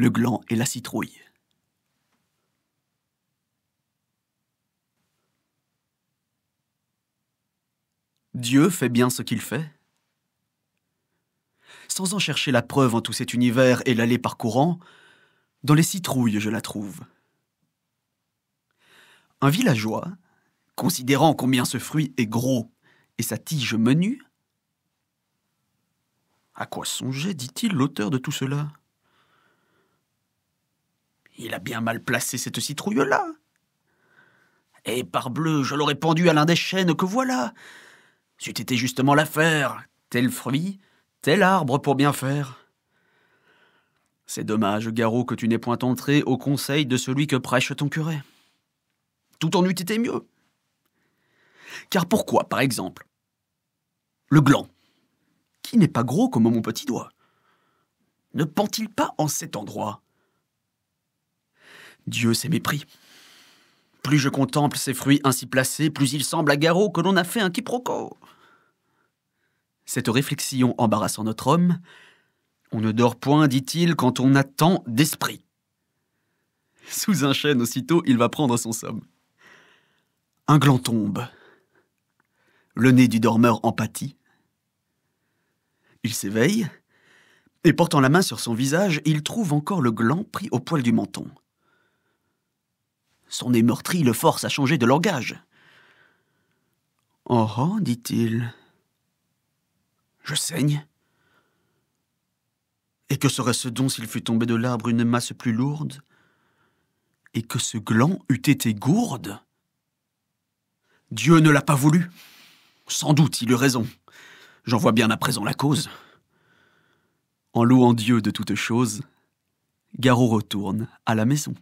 le gland et la citrouille. Dieu fait bien ce qu'il fait. Sans en chercher la preuve en tout cet univers et l'aller parcourant, dans les citrouilles je la trouve. Un villageois, considérant combien ce fruit est gros et sa tige menue, à quoi songeait, dit-il, l'auteur de tout cela il a bien mal placé cette citrouille-là. Et parbleu, je l'aurais pendu à l'un des chênes que voilà. C'eût été justement l'affaire. Tel fruit, tel arbre pour bien faire. C'est dommage, garrot, que tu n'aies point entré au conseil de celui que prêche ton curé. Tout en eût été mieux. Car pourquoi, par exemple Le gland, qui n'est pas gros comme mon petit doigt, ne pend-il pas en cet endroit Dieu s'est mépris. Plus je contemple ces fruits ainsi placés, plus il semble à garrot que l'on a fait un quiproquo. Cette réflexion embarrassant notre homme, on ne dort point, dit-il, quand on a tant d'esprit. Sous un chêne aussitôt, il va prendre son somme. Un gland tombe. Le nez du dormeur en pâtit. Il s'éveille, et portant la main sur son visage, il trouve encore le gland pris au poil du menton. Son émeurtri le force à changer de langage. Oh, oh dit-il. Je saigne. Et que serait-ce donc s'il fût tombé de l'arbre une masse plus lourde Et que ce gland eût été gourde Dieu ne l'a pas voulu. Sans doute, il eut raison. J'en vois bien à présent la cause. En louant Dieu de toutes choses, Garou retourne à la maison.